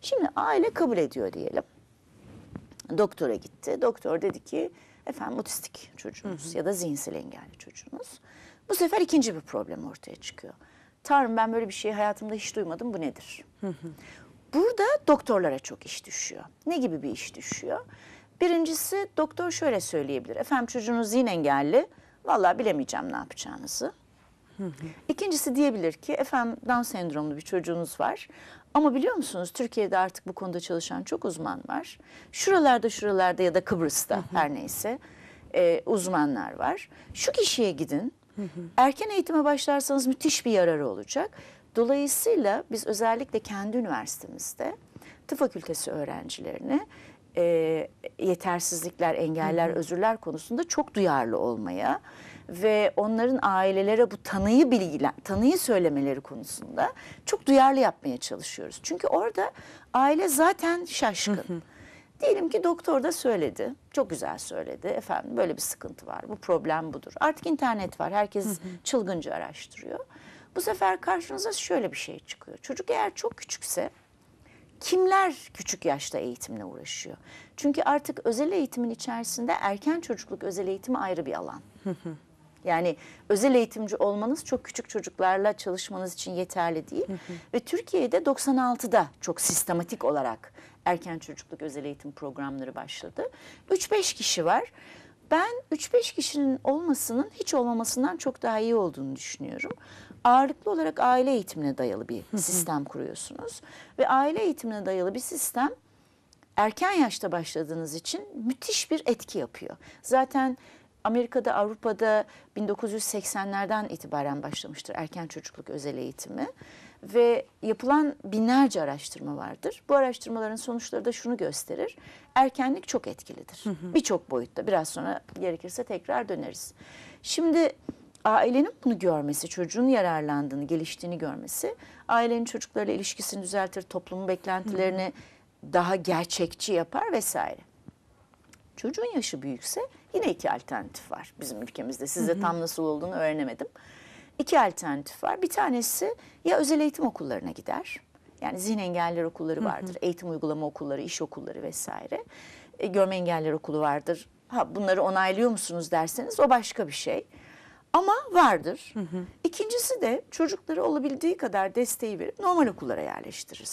Şimdi aile kabul ediyor diyelim. Doktora gitti. Doktor dedi ki efendim otistik çocuğunuz hı hı. ya da zihinsel engelli çocuğunuz. Bu sefer ikinci bir problem ortaya çıkıyor. Tanrım ben böyle bir şeyi hayatımda hiç duymadım bu nedir? Hı hı. Burada doktorlara çok iş düşüyor. Ne gibi bir iş düşüyor? Birincisi doktor şöyle söyleyebilir. Efendim çocuğunuz zihin engelli. Vallahi bilemeyeceğim ne yapacağınızı. İkincisi diyebilir ki efendim Down sendromlu bir çocuğunuz var. Ama biliyor musunuz Türkiye'de artık bu konuda çalışan çok uzman var. Şuralarda şuralarda ya da Kıbrıs'ta her neyse e, uzmanlar var. Şu kişiye gidin. Erken eğitime başlarsanız müthiş bir yararı olacak. Dolayısıyla biz özellikle kendi üniversitemizde tıp fakültesi öğrencilerini e, yetersizlikler, engeller, Hı -hı. özürler konusunda çok duyarlı olmaya ve onların ailelere bu tanıyı bilgilen, tanıyı söylemeleri konusunda çok duyarlı yapmaya çalışıyoruz. Çünkü orada aile zaten şaşkın. Hı hı. Diyelim ki doktor da söyledi. Çok güzel söyledi. Efendim böyle bir sıkıntı var. Bu problem budur. Artık internet var. Herkes hı hı. çılgınca araştırıyor. Bu sefer karşınıza şöyle bir şey çıkıyor. Çocuk eğer çok küçükse kimler küçük yaşta eğitimle uğraşıyor? Çünkü artık özel eğitimin içerisinde erken çocukluk özel eğitimi ayrı bir alan. Yani özel eğitimci olmanız çok küçük çocuklarla çalışmanız için yeterli değil. Ve Türkiye'de 96'da çok sistematik olarak erken çocukluk özel eğitim programları başladı. 3-5 kişi var. Ben 3-5 kişinin olmasının hiç olmamasından çok daha iyi olduğunu düşünüyorum. Ağırlıklı olarak aile eğitimine dayalı bir sistem kuruyorsunuz. Ve aile eğitimine dayalı bir sistem erken yaşta başladığınız için müthiş bir etki yapıyor. Zaten Amerika'da, Avrupa'da 1980'lerden itibaren başlamıştır erken çocukluk özel eğitimi ve yapılan binlerce araştırma vardır. Bu araştırmaların sonuçları da şunu gösterir. Erkenlik çok etkilidir. Birçok boyutta. Biraz sonra gerekirse tekrar döneriz. Şimdi ailenin bunu görmesi, çocuğun yararlandığını, geliştiğini görmesi ailenin çocuklarıyla ilişkisini düzeltir, toplumun beklentilerini daha gerçekçi yapar vesaire. Çocuğun yaşı büyükse yine iki alternatif var bizim ülkemizde. Size tam nasıl olduğunu öğrenemedim iki alternatif var. Bir tanesi ya özel eğitim okullarına gider. Yani zihin engelliler okulları vardır. Hı hı. Eğitim uygulama okulları, iş okulları vesaire. E, görme engelliler okulu vardır. Ha bunları onaylıyor musunuz derseniz o başka bir şey. Ama vardır. Hı hı. İkincisi de çocukları olabildiği kadar desteği verip normal okullara yerleştiririz.